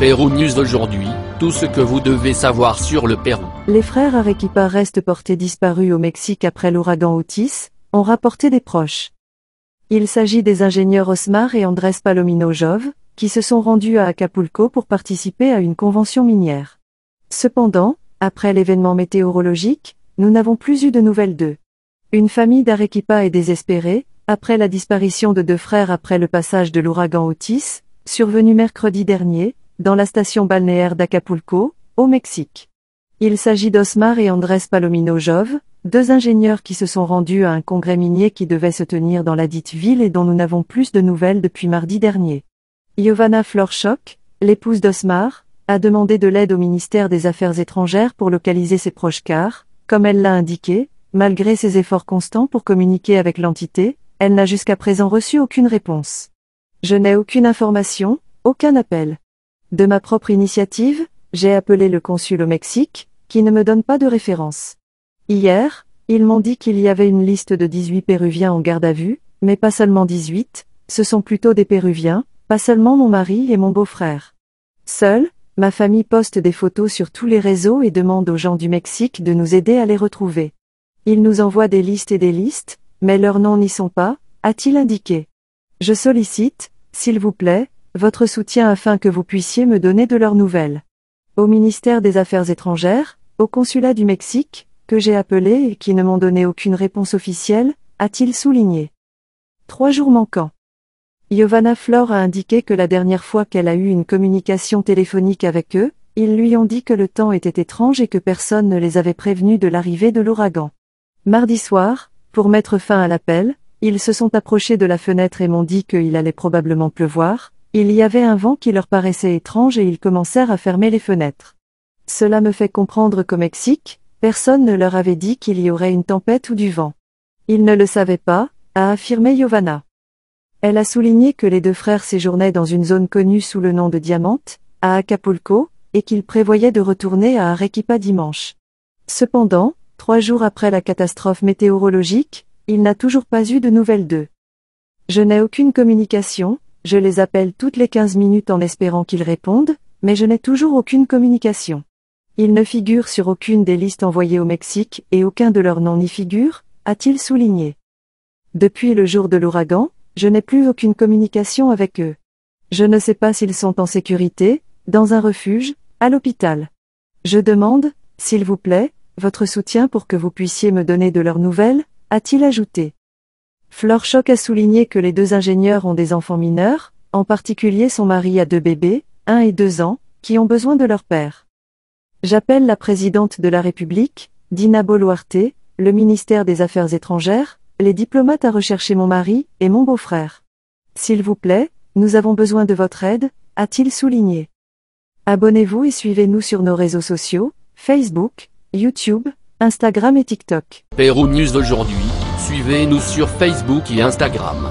Pérou News aujourd'hui, tout ce que vous devez savoir sur le Pérou. Les frères Arequipa restent portés disparus au Mexique après l'ouragan Otis, ont rapporté des proches. Il s'agit des ingénieurs Osmar et Andrés Palomino Jove, qui se sont rendus à Acapulco pour participer à une convention minière. Cependant, après l'événement météorologique, nous n'avons plus eu de nouvelles d'eux. Une famille d'Arequipa est désespérée, après la disparition de deux frères après le passage de l'ouragan Otis, survenu mercredi dernier, dans la station balnéaire d'Acapulco, au Mexique. Il s'agit d'Osmar et Andrés Palomino Jove, deux ingénieurs qui se sont rendus à un congrès minier qui devait se tenir dans la dite ville et dont nous n'avons plus de nouvelles depuis mardi dernier. Giovanna florchoc l'épouse d'Osmar, a demandé de l'aide au ministère des Affaires étrangères pour localiser ses proches car, comme elle l'a indiqué, malgré ses efforts constants pour communiquer avec l'entité, elle n'a jusqu'à présent reçu aucune réponse. Je n'ai aucune information, aucun appel. De ma propre initiative, j'ai appelé le consul au Mexique, qui ne me donne pas de référence. Hier, ils m'ont dit qu'il y avait une liste de 18 Péruviens en garde à vue, mais pas seulement 18, ce sont plutôt des Péruviens, pas seulement mon mari et mon beau-frère. Seul, ma famille poste des photos sur tous les réseaux et demande aux gens du Mexique de nous aider à les retrouver. Ils nous envoient des listes et des listes, mais leurs noms n'y sont pas, a-t-il indiqué. Je sollicite, s'il vous plaît, votre soutien afin que vous puissiez me donner de leurs nouvelles. Au ministère des Affaires étrangères, au consulat du Mexique, que j'ai appelé et qui ne m'ont donné aucune réponse officielle, a-t-il souligné. Trois jours manquants. Yovana Flore a indiqué que la dernière fois qu'elle a eu une communication téléphonique avec eux, ils lui ont dit que le temps était étrange et que personne ne les avait prévenus de l'arrivée de l'ouragan. Mardi soir, pour mettre fin à l'appel, ils se sont approchés de la fenêtre et m'ont dit qu'il allait probablement pleuvoir, il y avait un vent qui leur paraissait étrange et ils commencèrent à fermer les fenêtres. Cela me fait comprendre qu'au Mexique, personne ne leur avait dit qu'il y aurait une tempête ou du vent. Ils ne le savaient pas, a affirmé Giovanna. Elle a souligné que les deux frères séjournaient dans une zone connue sous le nom de Diamante, à Acapulco, et qu'ils prévoyaient de retourner à Arequipa dimanche. Cependant, trois jours après la catastrophe météorologique, il n'a toujours pas eu de nouvelles d'eux. Je n'ai aucune communication, je les appelle toutes les 15 minutes en espérant qu'ils répondent, mais je n'ai toujours aucune communication. Ils ne figurent sur aucune des listes envoyées au Mexique et aucun de leurs noms n'y figure, a-t-il souligné. Depuis le jour de l'ouragan, je n'ai plus aucune communication avec eux. Je ne sais pas s'ils sont en sécurité, dans un refuge, à l'hôpital. Je demande, s'il vous plaît, votre soutien pour que vous puissiez me donner de leurs nouvelles, a-t-il ajouté. Fleur Choc a souligné que les deux ingénieurs ont des enfants mineurs, en particulier son mari a deux bébés, un et deux ans, qui ont besoin de leur père. J'appelle la présidente de la République, Dina Boluarte, le ministère des Affaires étrangères, les diplomates à rechercher mon mari et mon beau-frère. S'il vous plaît, nous avons besoin de votre aide, a-t-il souligné. Abonnez-vous et suivez-nous sur nos réseaux sociaux, Facebook, YouTube, Instagram et TikTok. Pérou News d'aujourd'hui Suivez-nous sur Facebook et Instagram.